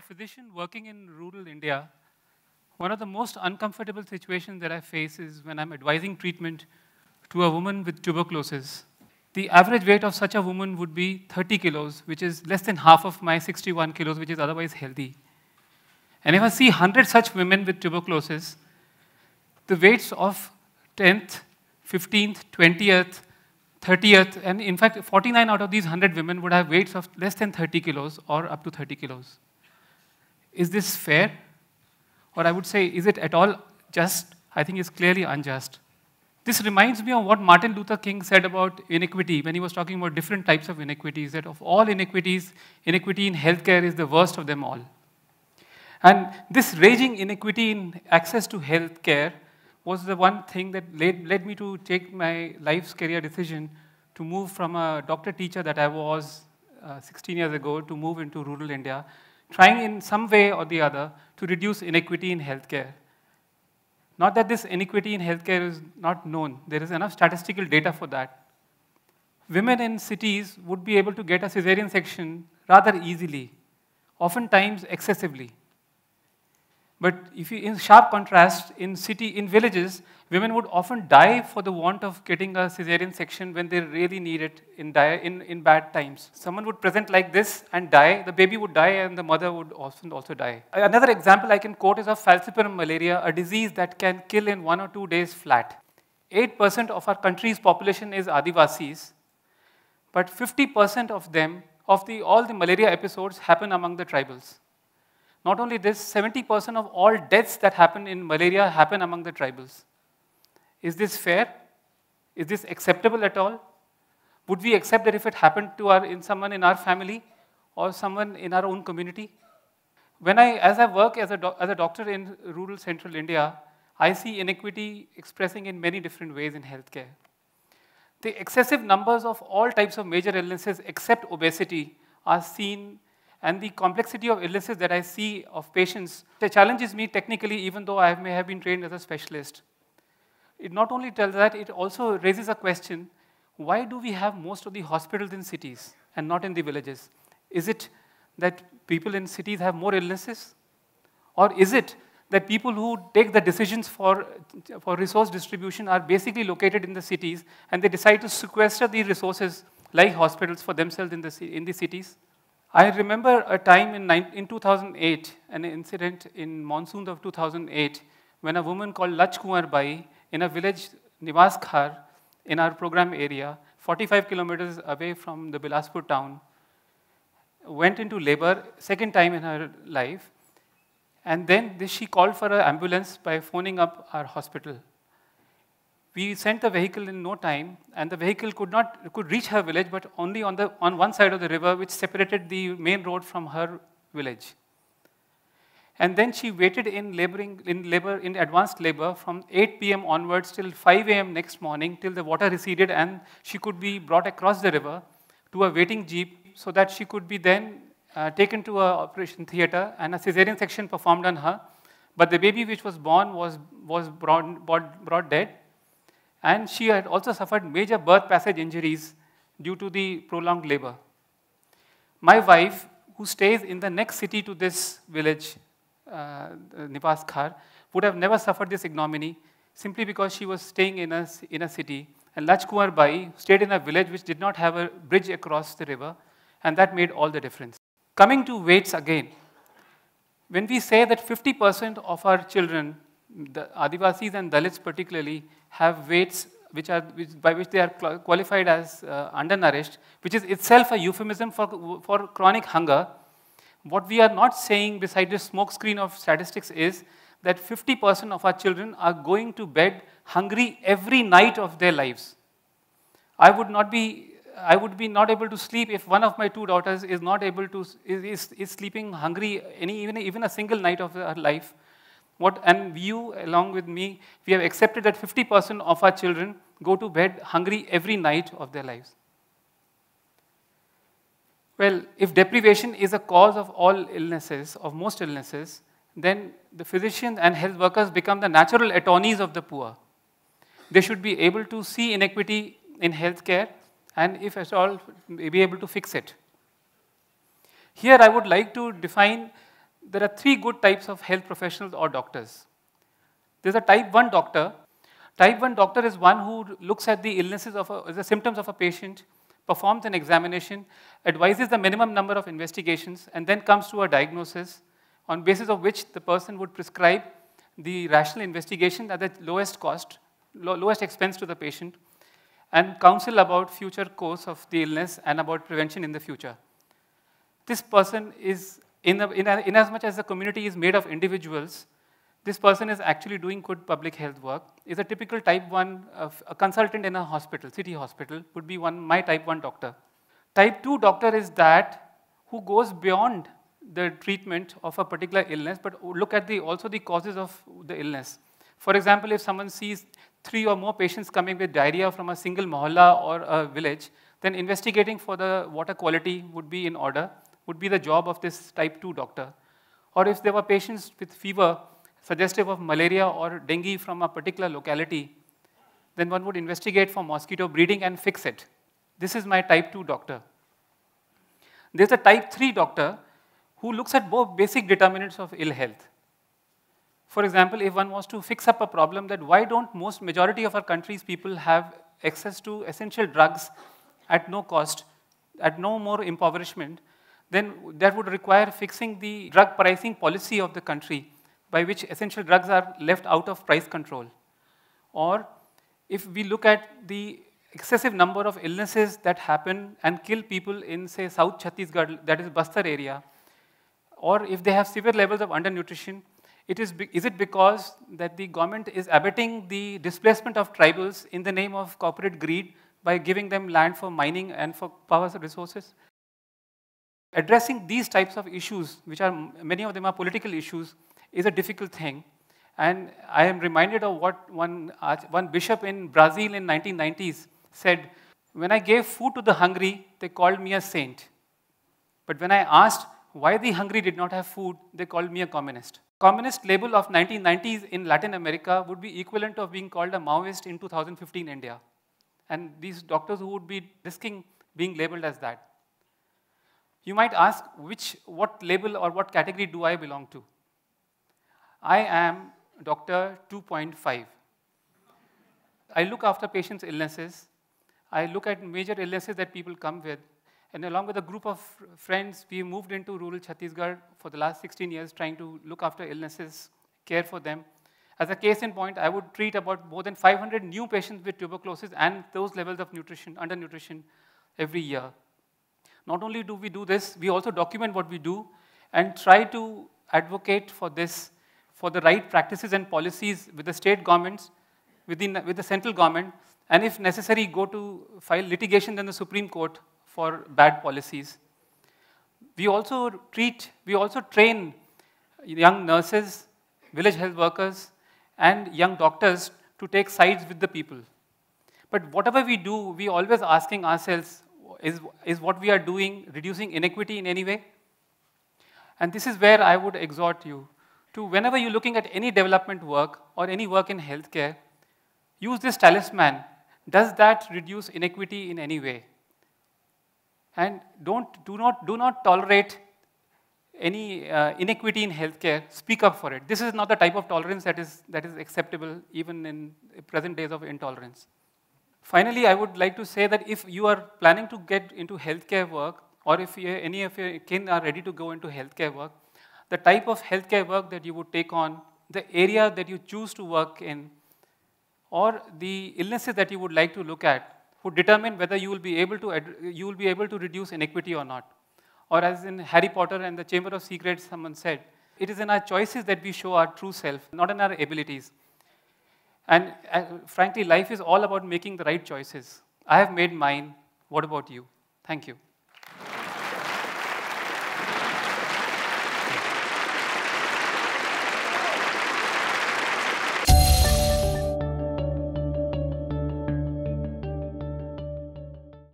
a physician working in rural India, one of the most uncomfortable situations that I face is when I'm advising treatment to a woman with tuberculosis. The average weight of such a woman would be 30 kilos, which is less than half of my 61 kilos, which is otherwise healthy. And if I see 100 such women with tuberculosis, the weights of 10th, 15th, 20th, 30th, and in fact, 49 out of these 100 women would have weights of less than 30 kilos or up to 30 kilos. Is this fair? Or I would say, is it at all just? I think it's clearly unjust. This reminds me of what Martin Luther King said about inequity when he was talking about different types of inequities, that of all inequities, inequity in healthcare is the worst of them all. And this raging inequity in access to healthcare was the one thing that led, led me to take my life's career decision to move from a doctor teacher that I was uh, 16 years ago to move into rural India trying in some way or the other to reduce inequity in healthcare. Not that this inequity in healthcare is not known, there is enough statistical data for that. Women in cities would be able to get a caesarean section rather easily, oftentimes excessively. But if you, in sharp contrast, in city, in villages, women would often die for the want of getting a cesarean section when they really need it in, in, in bad times. Someone would present like this and die, the baby would die and the mother would often also die. Another example I can quote is of falciparum malaria, a disease that can kill in one or two days flat. 8% of our country's population is Adivasis, but 50% of them, of the, all the malaria episodes happen among the tribals. Not only this, 70% of all deaths that happen in malaria happen among the tribals. Is this fair? Is this acceptable at all? Would we accept that if it happened to our, in someone in our family or someone in our own community? When I, as I work as a, as a doctor in rural central India, I see inequity expressing in many different ways in healthcare. The excessive numbers of all types of major illnesses except obesity are seen and the complexity of illnesses that I see of patients challenges me technically even though I may have been trained as a specialist it not only tells that, it also raises a question, why do we have most of the hospitals in cities and not in the villages? Is it that people in cities have more illnesses? Or is it that people who take the decisions for, for resource distribution are basically located in the cities and they decide to sequester these resources like hospitals for themselves in the, in the cities? I remember a time in, in 2008, an incident in monsoon of 2008, when a woman called Lach Kumar Bai in a village, nivaskhar, in our program area, 45 kilometers away from the Bilaspur town, went into labor second time in her life. And then this, she called for an ambulance by phoning up our hospital. We sent the vehicle in no time, and the vehicle could not could reach her village, but only on the on one side of the river, which separated the main road from her village. And then she waited in, laboring, in labor, in advanced labor from 8 p.m. onwards till 5 a.m. next morning till the water receded and she could be brought across the river to a waiting jeep so that she could be then uh, taken to a operation theater and a cesarean section performed on her. But the baby which was born was, was brought, brought, brought dead. And she had also suffered major birth passage injuries due to the prolonged labor. My wife, who stays in the next city to this village, uh, would have never suffered this ignominy simply because she was staying in a, in a city. And Lachkumar Bai stayed in a village which did not have a bridge across the river, and that made all the difference. Coming to weights again, when we say that 50% of our children, the Adivasis and Dalits particularly, have weights which are, which, by which they are qualified as uh, undernourished, which is itself a euphemism for, for chronic hunger, what we are not saying beside this smokescreen of statistics is that 50% of our children are going to bed hungry every night of their lives. I would not be, I would be not able to sleep if one of my two daughters is not able to, is, is, is sleeping hungry any, even, even a single night of her life. What, and you, along with me, we have accepted that 50% of our children go to bed hungry every night of their lives. Well, if deprivation is a cause of all illnesses, of most illnesses, then the physicians and health workers become the natural attorneys of the poor. They should be able to see inequity in healthcare and, if at all, be able to fix it. Here, I would like to define there are three good types of health professionals or doctors. There's a type 1 doctor. Type 1 doctor is one who looks at the illnesses of a, the symptoms of a patient performs an examination, advises the minimum number of investigations, and then comes to a diagnosis on basis of which the person would prescribe the rational investigation at the lowest cost, lo lowest expense to the patient, and counsel about future course of the illness and about prevention in the future. This person is, in, a, in, a, in as much as the community is made of individuals, this person is actually doing good public health work, is a typical type 1, a consultant in a hospital, city hospital, would be one, my type 1 doctor. Type 2 doctor is that who goes beyond the treatment of a particular illness, but look at the, also the causes of the illness. For example, if someone sees three or more patients coming with diarrhea from a single mohalla or a village, then investigating for the water quality would be in order, would be the job of this type 2 doctor. Or if there were patients with fever suggestive of malaria or dengue from a particular locality, then one would investigate for mosquito breeding and fix it. This is my type 2 doctor. There's a type 3 doctor who looks at both basic determinants of ill health. For example, if one was to fix up a problem that why don't most majority of our country's people have access to essential drugs at no cost, at no more impoverishment, then that would require fixing the drug pricing policy of the country by which essential drugs are left out of price control. Or if we look at the excessive number of illnesses that happen and kill people in, say, South Chhattisgarh, that is Bastar area, or if they have severe levels of undernutrition, it is, is it because that the government is abetting the displacement of tribals in the name of corporate greed by giving them land for mining and for power resources? Addressing these types of issues, which are many of them are political issues, is a difficult thing. And I am reminded of what one, uh, one bishop in Brazil in 1990s said, when I gave food to the hungry, they called me a saint. But when I asked why the hungry did not have food, they called me a communist. Communist label of 1990s in Latin America would be equivalent of being called a Maoist in 2015 India. And these doctors who would be risking being labeled as that. You might ask, which, what label or what category do I belong to? I am Doctor 2.5. I look after patients' illnesses. I look at major illnesses that people come with. And along with a group of friends, we moved into rural Chhattisgarh for the last 16 years, trying to look after illnesses, care for them. As a case in point, I would treat about more than 500 new patients with tuberculosis and those levels of nutrition, undernutrition, every year. Not only do we do this, we also document what we do and try to advocate for this for the right practices and policies with the state governments, within, with the central government, and if necessary, go to file litigation in the Supreme Court for bad policies. We also treat, we also train young nurses, village health workers, and young doctors to take sides with the people. But whatever we do, we always asking ourselves, is, is what we are doing reducing inequity in any way? And this is where I would exhort you to whenever you're looking at any development work or any work in healthcare, use this talisman. Does that reduce inequity in any way? And don't, do, not, do not tolerate any uh, inequity in healthcare. Speak up for it. This is not the type of tolerance that is, that is acceptable even in present days of intolerance. Finally, I would like to say that if you are planning to get into healthcare work, or if you, any of your kin are ready to go into healthcare work, the type of healthcare work that you would take on, the area that you choose to work in, or the illnesses that you would like to look at would determine whether you will be able to, you will be able to reduce inequity or not. Or as in Harry Potter and the Chamber of Secrets, someone said, it is in our choices that we show our true self, not in our abilities. And uh, frankly, life is all about making the right choices. I have made mine. What about you? Thank you.